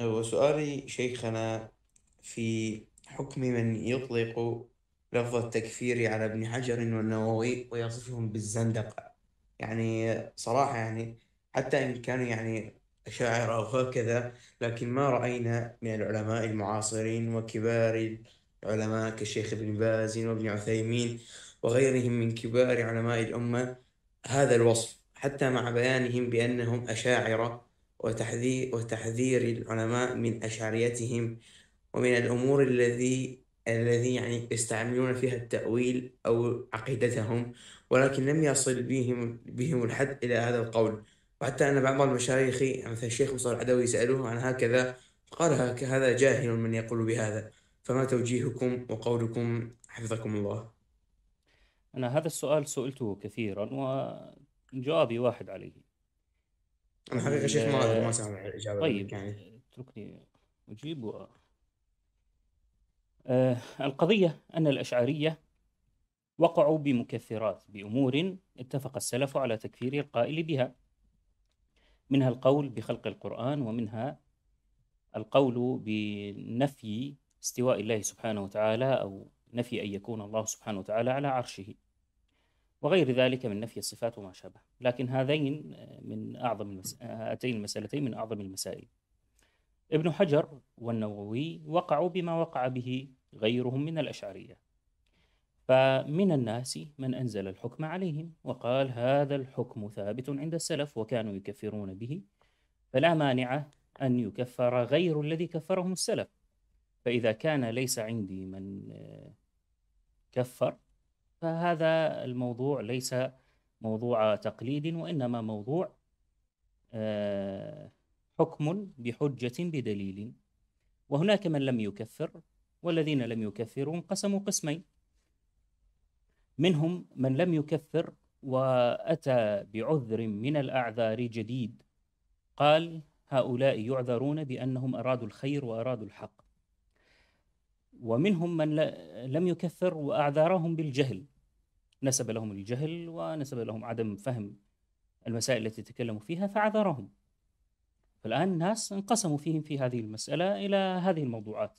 وسؤالي شيخنا في حكم من يطلق لفظ التكفير على ابن حجر والنووي ويصفهم بالزندقة يعني صراحة يعني حتى إن كانوا يعني أشاعرة أو هكذا لكن ما رأينا من العلماء المعاصرين وكبار العلماء كالشيخ ابن باز وابن عثيمين وغيرهم من كبار علماء الأمة هذا الوصف حتى مع بيانهم بأنهم أشاعرة وتحذير, وتحذير العلماء من أشعريتهم ومن الأمور الذي الذي يعني يستعملون فيها التأويل أو عقيدتهم ولكن لم يصل بهم بهم الحد إلى هذا القول وحتى أن بعض المشايخ مثل الشيخ مصطفى العدوي سألوه عن هكذا فقال هذا جاهل من يقول بهذا فما توجيهكم وقولكم حفظكم الله أنا هذا السؤال سئلته كثيرا وجوابي واحد عليه انا حقيقه شيخ ما ما سامع الاجابه طيب يعني اتركني اجيب و... آه القضيه ان الاشعريه وقعوا بمكثرات بامور اتفق السلف على تكفير القائل بها منها القول بخلق القران ومنها القول بنفي استواء الله سبحانه وتعالى او نفي ان يكون الله سبحانه وتعالى على عرشه وغير ذلك من نفي الصفات وما شابه لكن هذين آه، من أعظم آه، هاتين المسألتين من أعظم المسائل ابن حجر والنووي وقعوا بما وقع به غيرهم من الأشعرية فمن الناس من أنزل الحكم عليهم وقال هذا الحكم ثابت عند السلف وكانوا يكفرون به فلا مانع أن يكفر غير الذي كفرهم السلف فإذا كان ليس عندي من آه، كفر فهذا الموضوع ليس موضوع تقليد وإنما موضوع آه، حكم بحجة بدليل وهناك من لم يكفر والذين لم يكفروا انقسموا قسمين منهم من لم يكفر وأتى بعذر من الأعذار جديد قال هؤلاء يعذرون بأنهم أرادوا الخير وأرادوا الحق ومنهم من لم يكفر وأعذارهم بالجهل نسب لهم الجهل ونسب لهم عدم فهم المسائل التي تكلموا فيها فعذرهم فالآن الناس انقسموا فيهم في هذه المسألة إلى هذه الموضوعات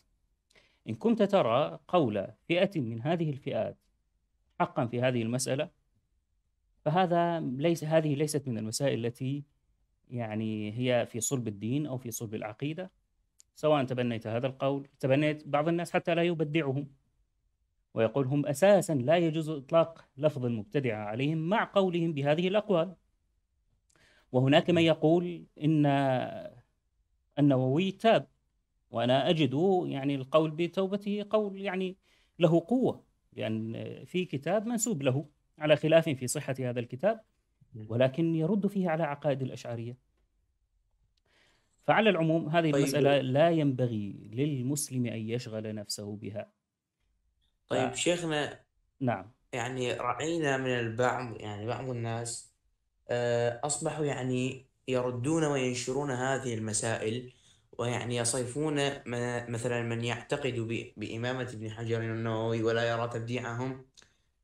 إن كنت ترى قول فئة من هذه الفئات حقا في هذه المسألة فهذا ليس هذه ليست من المسائل التي يعني هي في صلب الدين أو في صلب العقيدة سواء تبنيت هذا القول تبنيت بعض الناس حتى لا يبدعهم ويقول هم أساسا لا يجوز إطلاق لفظ المبتدعة عليهم مع قولهم بهذه الأقوال وهناك من يقول إن النووي تاب وأنا أجد يعني القول بتوبته قول يعني له قوة لأن يعني في كتاب منسوب له على خلاف في صحة هذا الكتاب نعم. ولكن يرد فيه على عقائد الأشعرية فعلى العموم هذه طيب. المسألة لا ينبغي للمسلم أن يشغل نفسه بها طيب ف... شيخنا نعم يعني رأينا من البعض يعني بعض الناس آه، أصبحوا يعني يردون وينشرون هذه المسائل ويعني يصيفون مثلا من يعتقد بإمامة ابن حجر النووي ولا يرى تبديعهم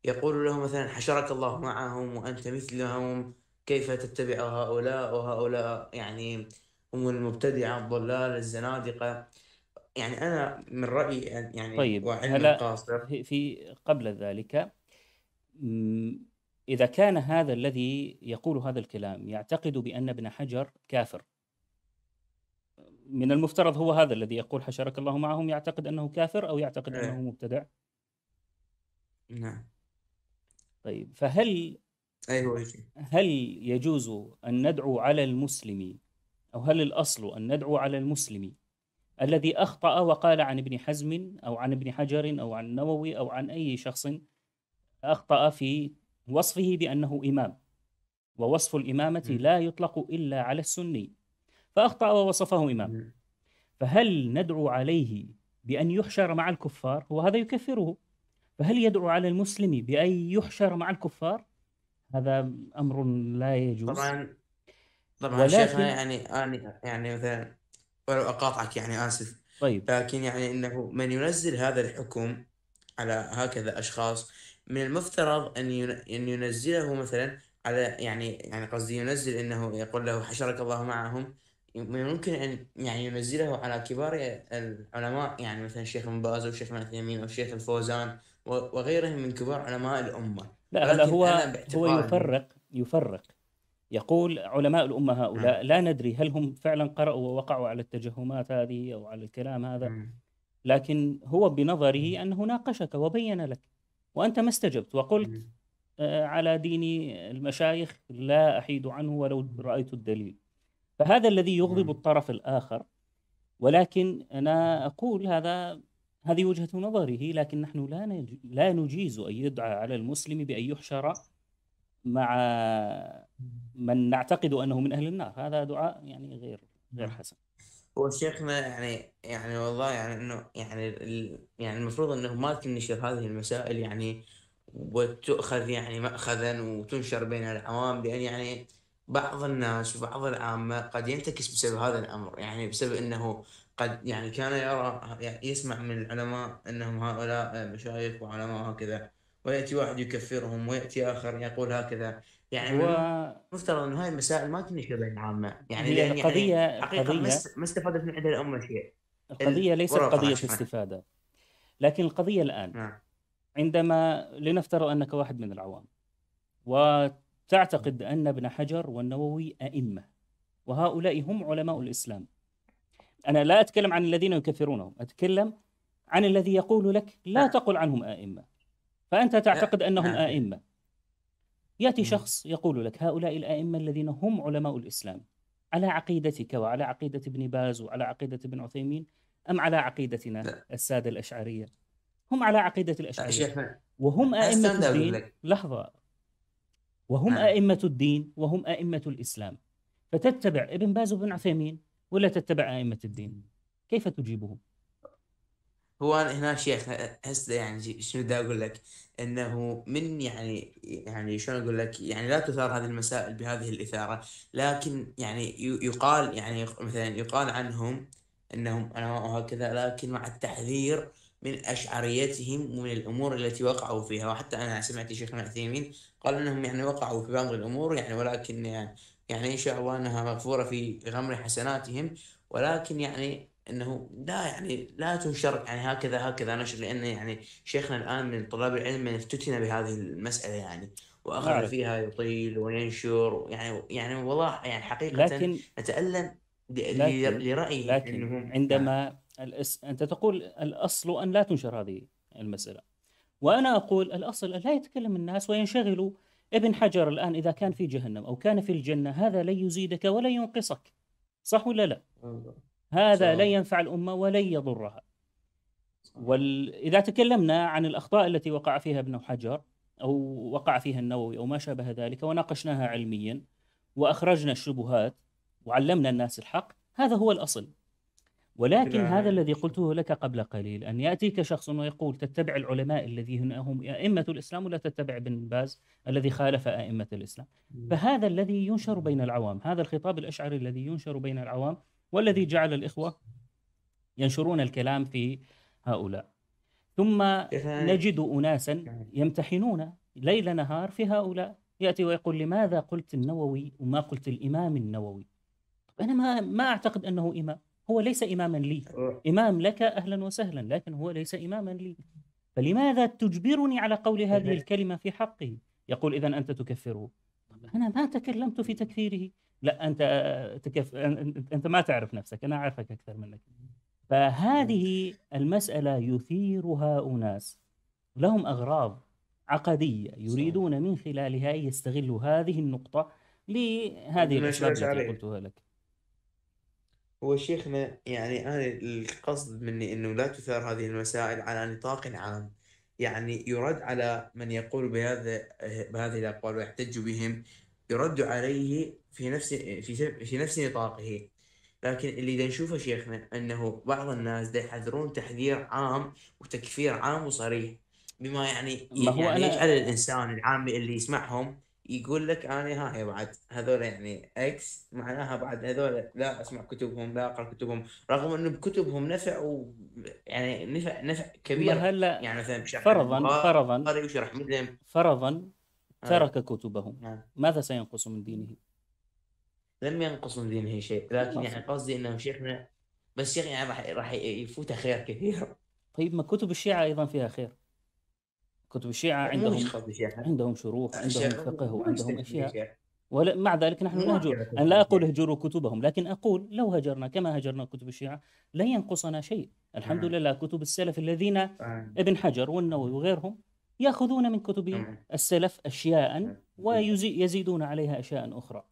يقول له مثلا حشرك الله معهم وأنت مثلهم كيف تتبع هؤلاء وهؤلاء يعني هم المبتدعة الضلال الزنادقة يعني أنا من رأيي يعني طيب هلا قاصر في قبل ذلك إذا كان هذا الذي يقول هذا الكلام يعتقد بأن ابن حجر كافر من المفترض هو هذا الذي يقول حشرك الله معهم يعتقد أنه كافر أو يعتقد إيه. أنه مبتدع نعم طيب فهل أيوة, أيوة. هل يجوز أن ندعو على المسلم أو هل الأصل أن ندعو على المسلم الذي أخطأ وقال عن ابن حزم أو عن ابن حجر أو عن النووي أو عن أي شخص أخطأ في وصفه بأنه إمام ووصف الإمامة لا يطلق إلا على السني فأخطأ ووصفه إمام فهل ندعو عليه بأن يحشر مع الكفار وهذا يكفره فهل يدعو على المسلم بأن يحشر مع الكفار هذا أمر لا يجوز طبعا طبعا ولكن... شيخنا يعني يعني يعني مثلا ولو اقاطعك يعني اسف طيب لكن يعني انه من ينزل هذا الحكم على هكذا اشخاص من المفترض ان ان ينزله مثلا على يعني يعني قصدي ينزل انه يقول له حشرك الله معهم من الممكن ان يعني ينزله على كبار العلماء يعني مثلا الشيخ ابن باز والشيخ عثيمين والشيخ الفوزان وغيرهم من كبار علماء الامه لا هو هو يفرق يفرق يقول علماء الأمة هؤلاء نعم. لا ندري هل هم فعلا قرأوا ووقعوا على التجهمات هذه أو على الكلام هذا نعم. لكن هو بنظره نعم. أنه ناقشك وبين لك وأنت ما استجبت وقلت آه، على دين المشايخ لا أحيد عنه ولو رأيت الدليل فهذا الذي يغضب الطرف الآخر ولكن أنا أقول هذا هذه وجهة نظره لكن نحن لا لا نجيز أن يدعى على المسلم بأن يحشر مع من نعتقد انه من اهل النار هذا دعاء يعني غير غير حسن وشيخنا يعني يعني والله يعني انه يعني يعني المفروض انه ما تنشر هذه المسائل يعني وتؤخذ يعني مأخذا وتنشر بين العوام لان يعني بعض الناس وبعض العامة قد ينتكس بسبب هذا الأمر يعني بسبب أنه قد يعني كان يرى يعني يسمع من العلماء أنهم هؤلاء مشايخ وعلماء وهكذا وياتي واحد يكفرهم وياتي اخر يقول هكذا يعني و... مفترض انه هاي المسائل ما تنشر بين العامه يعني لان يعني القضيه يعني حقيقه ما استفادت من عندها الامه شيء القضيه ليست قضيه نعم. استفاده لكن القضيه الان نعم. عندما لنفترض انك واحد من العوام وتعتقد ان ابن حجر والنووي ائمه وهؤلاء هم علماء الاسلام انا لا اتكلم عن الذين يكفرونهم اتكلم عن الذي يقول لك لا نعم. تقل عنهم ائمه فأنت تعتقد آه. أنهم آه. آئمة يأتي شخص يقول لك هؤلاء الآئمة الذين هم علماء الإسلام على عقيدتك وعلى عقيدة ابن باز وعلى عقيدة ابن عثيمين أم على عقيدتنا السادة الأشعرية هم على عقيدة آه، الأشعرية وهم أئمة الدين لحظة وهم نعم. أئمة الدين وهم أئمة الإسلام فتتبع ابن باز وابن عثيمين ولا تتبع أئمة الدين كيف تجيبهم هو انا هنا شيخ هسه يعني شنو بدي اقول لك انه من يعني يعني شلون اقول لك يعني لا تثار هذه المسائل بهذه الاثاره لكن يعني يقال يعني مثلا يقال عنهم انهم انواع وهكذا لكن مع التحذير من اشعريتهم ومن الامور التي وقعوا فيها وحتى انا سمعت شيخنا العثيمين قال انهم يعني وقعوا في بعض الامور يعني ولكن يعني, يعني ان شاء الله انها مغفوره في غمر حسناتهم ولكن يعني انه لا يعني لا تنشر يعني هكذا هكذا نشر لان يعني شيخنا الان من طلاب العلم من افتتن بهذه المساله يعني واخذ فيها يطيل وينشر يعني يعني والله يعني حقيقه لكن اتالم لرايي لكن نعم. عندما الأس... انت تقول الاصل ان لا تنشر هذه المساله وانا اقول الاصل ان لا يتكلم الناس وينشغلوا ابن حجر الان اذا كان في جهنم او كان في الجنه هذا لن يزيدك ولا ينقصك صح ولا لا؟ الله. هذا لا ينفع الأمة ولن يضرها وإذا تكلمنا عن الأخطاء التي وقع فيها ابن حجر أو وقع فيها النووي أو ما شابه ذلك وناقشناها علميا وأخرجنا الشبهات وعلمنا الناس الحق هذا هو الأصل ولكن هذا الذي قلته لك قبل قليل أن يأتيك شخص ويقول تتبع العلماء الذين هم أئمة الإسلام ولا تتبع بن باز الذي خالف أئمة الإسلام فهذا الذي ينشر بين العوام هذا الخطاب الأشعري الذي ينشر بين العوام والذي جعل الإخوة ينشرون الكلام في هؤلاء ثم نجد أناسا يمتحنون ليل نهار في هؤلاء يأتي ويقول لماذا قلت النووي وما قلت الإمام النووي أنا ما, ما أعتقد أنه إمام هو ليس إماما لي إمام لك أهلا وسهلا لكن هو ليس إماما لي فلماذا تجبرني على قول هذه الكلمة في حقه يقول إذا أنت تكفره أنا ما تكلمت في تكفيره لا انت تكف... انت ما تعرف نفسك انا اعرفك اكثر منك فهذه المساله يثيرها اناس لهم اغراض عقديه يريدون من خلالها ان يستغلوا هذه النقطه لهذه الاسباب التي قلتها لك هو شيخنا يعني انا القصد مني انه لا تثار هذه المسائل على نطاق عام يعني يرد على من يقول بهذا بهذه الاقوال ويحتج بهم يرد عليه في نفس في في نفس نطاقه لكن اللي دا نشوفه شيخنا انه بعض الناس دا يحذرون تحذير عام وتكفير عام وصريح بما يعني ما هو يعني أنا... يجعل الانسان العامي اللي يسمعهم يقول لك انا هاي بعد هذول يعني اكس معناها بعد هذول لا اسمع كتبهم لا اقرا كتبهم رغم انه بكتبهم نفع و يعني نفع نفع كبير هلا يعني مثلا فرضا فرضا فرضا أيوة. ترك كتبه نعم. ماذا سينقص من دينه؟ لم ينقص من دينه شيء لكن يعني قصدي انه شيخنا بس شيخ يعني راح راح يفوته خير كثير طيب ما كتب الشيعه ايضا فيها خير كتب الشيعه عندهم عندهم شروح عندهم فقه وعندهم اشياء ومع ذلك نحن نهجر انا لا اقول اهجروا كتبهم لكن اقول لو هجرنا كما هجرنا كتب الشيعه لن ينقصنا شيء الحمد نعم. لله كتب السلف الذين آه. ابن حجر والنووي وغيرهم ياخذون من كتب السلف اشياء ويزيدون عليها اشياء اخرى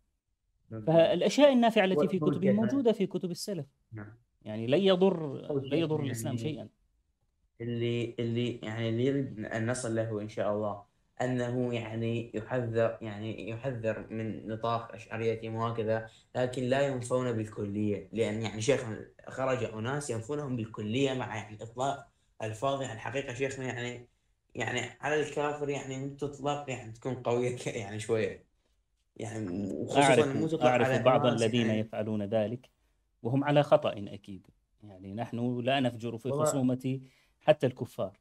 فالاشياء النافعه التي في كتبهم موجوده في كتب السلف نعم. يعني لا يضر لا يضر يعني الاسلام شيئا اللي اللي يعني اللي يريد ان نصل له ان شاء الله انه يعني يحذر يعني يحذر من نطاق اشعريتهم وهكذا لكن لا ينفون بالكليه لان يعني شيخنا خرج اناس ينفونهم بالكليه مع يعني اطلاق الفاظ يعني شيخنا يعني يعني على الكافر يعني ان تطلق يعني تكون قويه يعني شويه يعني أعرف, أعرف على بعض الذين يعني. يفعلون ذلك وهم على خطأ أكيد يعني نحن لا نفجر في خصومتي حتى الكفار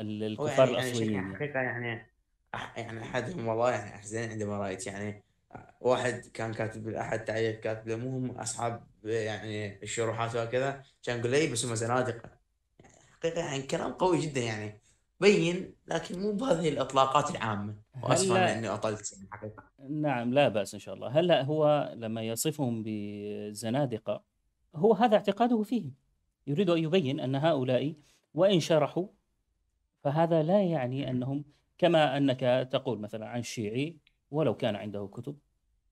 الكفار يعني الأصليين يعني حقيقة يعني يعني أحدهم والله يعني أحزن عندما رأيت يعني واحد كان كاتب احد تعليق كاتب له مو هم أصحاب يعني الشروحات وكذا كان يقول لي بس هم زنادقة يعني حقيقة يعني كلام قوي جدا يعني بين لكن مو بهذه الاطلاقات العامه واسف هل... اني اطلت الحقيقه يعني نعم لا باس ان شاء الله هلا هو لما يصفهم بزنادقه هو هذا اعتقاده فيهم يريد ان يبين ان هؤلاء وان شرحوا فهذا لا يعني انهم كما انك تقول مثلا عن الشيعي ولو كان عنده كتب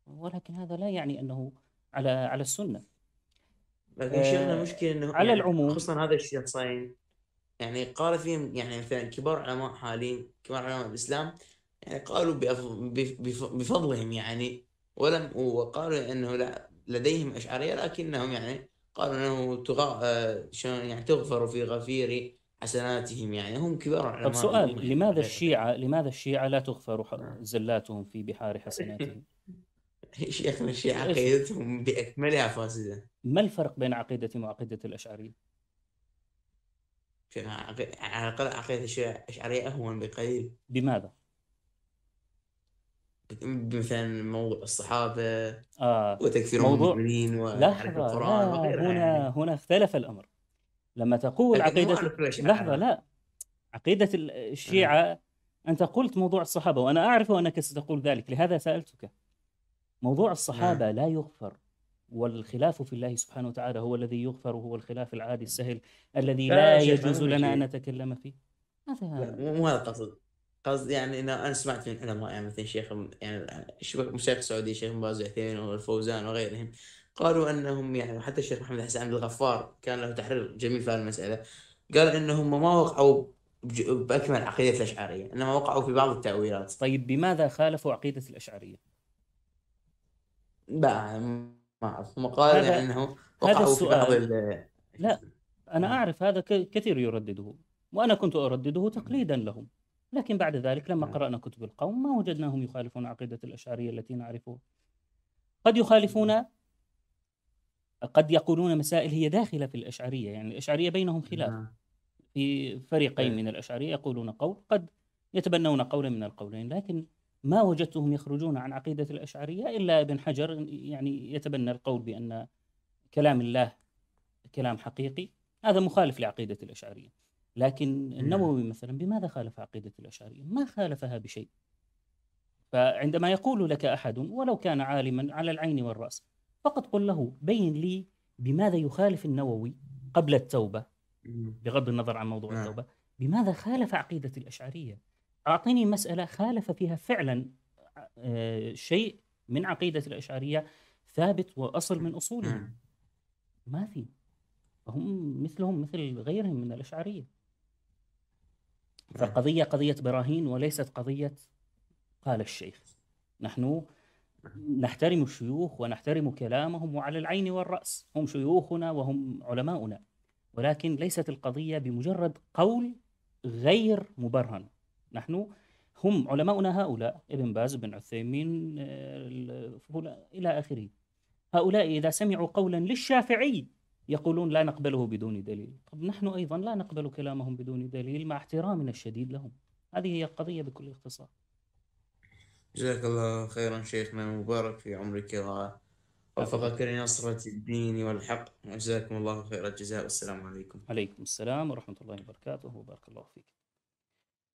ولكن هذا لا يعني انه على على السنه لكن شيخنا المشكله آه، انه على يعني العموم خصوصا هذا الشخصين يعني قال فيهم يعني مثلا كبار علماء حاليين كبار علماء الإسلام يعني قالوا بفضلهم يعني ولم وقالوا أنه لا لديهم أشعرية لكنهم يعني قالوا أنه تغ... آه، يعني تغفر في غفير حسناتهم يعني هم كبار علماء طب سؤال يعني. لماذا الشيعة لماذا الشيعة لا تغفر زلاتهم في بحار حسناتهم؟ شيخنا الشيعة عقيدتهم بأكملها فاسدة ما الفرق بين عقيدتهم وعقيدة الأشعرية؟ على الأقل عقيدة الأشعرية أهون بقليل بماذا؟ مثلا موضوع الصحابة آه. وتكفير موضوع... المؤمنين وحرق القرآن وغيرها يعني. هنا يعني. هنا اختلف الأمر لما تقول عقيدة لحظة لا عقيدة الشيعة آه. أنت قلت موضوع الصحابة وأنا أعرف أنك ستقول ذلك لهذا سألتك موضوع الصحابة آه. لا يغفر والخلاف في الله سبحانه وتعالى هو الذي يغفر هو الخلاف العادي السهل الذي لا, يجوز لنا أن نتكلم فيه هذا هذا مو هذا قصد قصد يعني انا انا سمعت من علماء يعني مثلا شيخ يعني مشايخ سعودي شيخ باز عثيمين والفوزان وغيرهم قالوا انهم يعني حتى الشيخ محمد حسن عبد الغفار كان له تحرير جميل في هذه المساله قال انهم ما وقعوا باكمل عقيده الاشعريه انما وقعوا في بعض التاويلات طيب بماذا خالفوا عقيده الاشعريه؟ بقى ما اعرف مقال يعني انه وقعوا هذا السؤال. في بعض لا انا اعرف هذا كثير يردده وانا كنت اردده تقليدا لهم لكن بعد ذلك لما نعم. قرانا كتب القوم ما وجدناهم يخالفون عقيده الاشعريه التي نعرفها قد يخالفون قد يقولون مسائل هي داخله في الاشعريه يعني الاشعريه بينهم خلاف نعم. في فريقين إيه. من الاشعريه يقولون قول قد يتبنون قولا من القولين لكن ما وجدتهم يخرجون عن عقيدة الأشعرية إلا ابن حجر يعني يتبنى القول بأن كلام الله كلام حقيقي هذا مخالف لعقيدة الأشعرية لكن نعم. النووي مثلا بماذا خالف عقيدة الأشعرية ما خالفها بشيء فعندما يقول لك أحد ولو كان عالما على العين والرأس فقط قل له بين لي بماذا يخالف النووي قبل التوبة نعم. بغض النظر عن موضوع نعم. التوبة بماذا خالف عقيدة الأشعرية أعطيني مسألة خالف فيها فعلا آه، شيء من عقيدة الأشعرية ثابت وأصل من اصولهم ما في هم مثلهم مثل غيرهم من الأشعرية فالقضية قضية براهين وليست قضية قال الشيخ نحن نحترم الشيوخ ونحترم كلامهم وعلى العين والرأس هم شيوخنا وهم علماؤنا ولكن ليست القضية بمجرد قول غير مبرهن نحن هم علماؤنا هؤلاء ابن باز بن عثيمين آه، إلى آخره هؤلاء إذا سمعوا قولا للشافعي يقولون لا نقبله بدون دليل طب نحن أيضا لا نقبل كلامهم بدون دليل مع احترامنا الشديد لهم هذه هي القضية بكل اختصار جزاك الله خيرا شيخنا مبارك في عمرك الله وفقك لنصرة الدين والحق وجزاكم الله خير الجزاء والسلام عليكم وعليكم السلام ورحمة الله وبركاته وبارك الله فيك